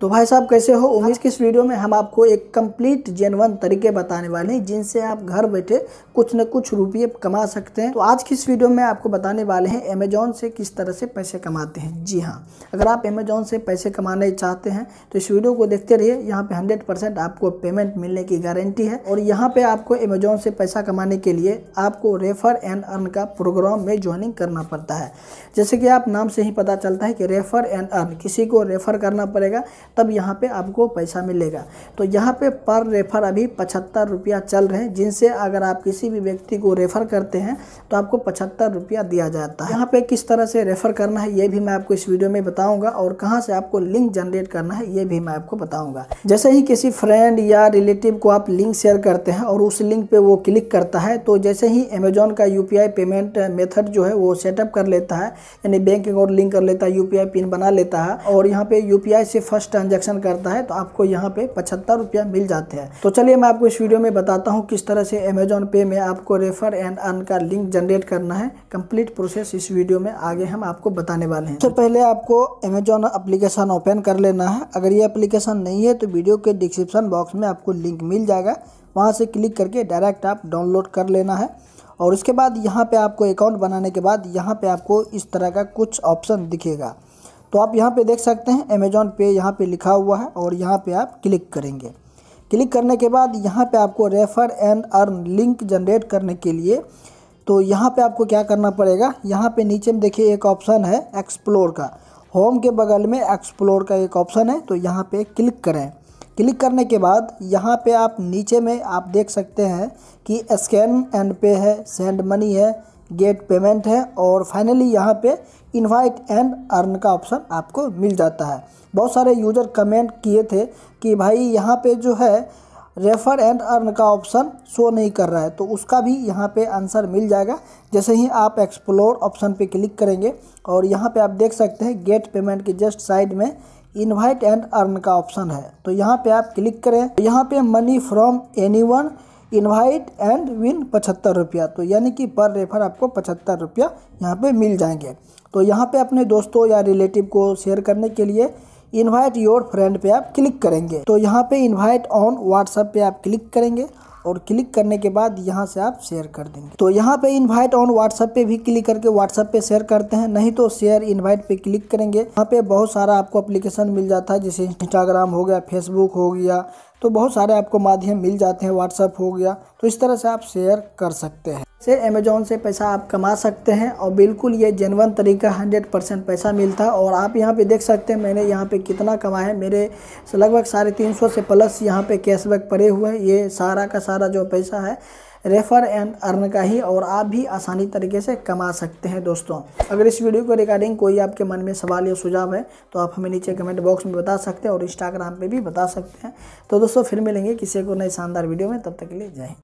तो भाई साहब कैसे हो उम्मीद कि इस वीडियो में हम आपको एक कंप्लीट जेनवन तरीके बताने वाले हैं जिनसे आप घर बैठे कुछ न कुछ रुपये कमा सकते हैं तो आज की इस वीडियो में आपको बताने वाले हैं अमेजोन से किस तरह से पैसे कमाते हैं जी हाँ अगर आप अमेजोन से पैसे कमाने चाहते हैं तो इस वीडियो को देखते रहिए यहाँ पर हंड्रेड आपको पेमेंट मिलने की गारंटी है और यहाँ पर आपको अमेजोन से पैसा कमाने के लिए आपको रेफर एंड अर्न का प्रोग्राम में ज्वाइनिंग करना पड़ता है जैसे कि आप नाम से ही पता चलता है कि रेफर एंड अर्न किसी को रेफर करना पड़ेगा तब यहाँ पे आपको पैसा मिलेगा तो यहाँ पे पर रेफ़र अभी पचहत्तर रुपया चल रहे हैं जिनसे अगर आप किसी भी व्यक्ति को रेफ़र करते हैं तो आपको पचहत्तर रुपया दिया जाता है यहाँ पे किस तरह से रेफ़र करना है ये भी मैं आपको इस वीडियो में बताऊँगा और कहाँ से आपको लिंक जनरेट करना है ये भी मैं आपको बताऊँगा जैसे ही किसी फ्रेंड या रिलेटिव को आप लिंक शेयर करते हैं और उस लिंक पर वो क्लिक करता है तो जैसे ही अमेजोन का यू पेमेंट मेथड जो है वो सेटअप कर लेता है यानी बैंक अकाउंट लिंक कर लेता है यू पिन बना लेता है और यहाँ पे यू से फर्स्ट ट्रांजेक्शन करता है तो आपको यहाँ पे पचहत्तर रुपया मिल जाते हैं तो चलिए मैं आपको इस वीडियो में बताता हूँ किस तरह से अमेजोन पे में आपको रेफर एंड अर्न का लिंक जनरेट करना है कंप्लीट प्रोसेस इस वीडियो में आगे हम आपको बताने वाले हैं सबसे तो पहले आपको अमेजोन अप्लीकेशन ओपन कर लेना है अगर ये अप्लीकेशन नहीं है तो वीडियो के डिस्क्रिप्शन बॉक्स में आपको लिंक मिल जाएगा वहाँ से क्लिक करके डायरेक्ट आप डाउनलोड कर लेना है और उसके बाद यहाँ पे आपको अकाउंट बनाने के बाद यहाँ पे आपको इस तरह का कुछ ऑप्शन दिखेगा तो आप यहाँ पे देख सकते हैं अमेज़ॉन पे यहाँ पे लिखा हुआ है और यहाँ पे आप क्लिक करेंगे क्लिक करने के बाद यहाँ पे आपको refer and earn link generate करने के लिए तो यहाँ पे आपको क्या करना पड़ेगा यहाँ पे नीचे में देखिए एक ऑप्शन है एक्सप्लोर का होम के बगल में एक्सप्लोर का एक ऑप्शन है तो यहाँ पर क्लिक करें क्लिक करने के बाद यहाँ पर आप नीचे में आप देख सकते हैं कि स्कैन एंड पे है सेंड मनी है गेट पेमेंट है और फाइनली यहाँ पे इनवाइट एंड अर्न का ऑप्शन आपको मिल जाता है बहुत सारे यूज़र कमेंट किए थे कि भाई यहाँ पे जो है रेफर एंड अर्न का ऑप्शन शो नहीं कर रहा है तो उसका भी यहाँ पे आंसर मिल जाएगा जैसे ही आप एक्सप्लोर ऑप्शन पे क्लिक करेंगे और यहाँ पे आप देख सकते हैं गेट पेमेंट के जस्ट साइड में इन्वाइट एंड अर्न का ऑप्शन है तो यहाँ पे आप क्लिक करें यहाँ पे money from any invite and win पचहत्तर रुपया तो यानी कि पर रेफर आपको पचहत्तर रुपया यहाँ पे मिल जाएंगे तो यहाँ पे अपने दोस्तों या रिलेटिव को शेयर करने के लिए इनवाइट योर फ्रेंड पे आप क्लिक करेंगे तो यहाँ पे इनवाइट ऑन व्हाट्सअप पे आप क्लिक करेंगे और क्लिक करने के बाद यहाँ से आप शेयर कर देंगे तो यहाँ पे इनवाइट ऑन व्हाट्सअप पे भी क्लिक करके व्हाट्सअप पे शेयर करते हैं नहीं तो शेयर इनवाइट पे क्लिक करेंगे यहाँ पे बहुत सारा आपको एप्लीकेशन मिल जाता है जैसे इंस्टाग्राम हो गया फेसबुक हो गया तो बहुत सारे आपको माध्यम मिल जाते हैं व्हाट्सअप हो गया तो इस तरह से आप शेयर कर सकते हैं से अमेजोन से पैसा आप कमा सकते हैं और बिल्कुल ये जेनवन तरीका 100 परसेंट पैसा मिलता है और आप यहाँ पे देख सकते हैं मैंने यहाँ पे कितना कमाया है मेरे लगभग साढ़े तीन सौ से प्लस यहाँ पे कैशबैक पड़े हुए हैं ये सारा का सारा जो पैसा है रेफ़र एंड अर्न का ही और आप भी आसानी तरीके से कमा सकते हैं दोस्तों अगर इस वीडियो को रिगार्डिंग कोई आपके मन में सवाल या सुझाव है तो आप हमें नीचे कमेंट बॉक्स में बता सकते हैं और इंस्टाग्राम पर भी बता सकते हैं तो दोस्तों फिर मिलेंगे किसी को नए शानदार वीडियो में तब तक के लिए जय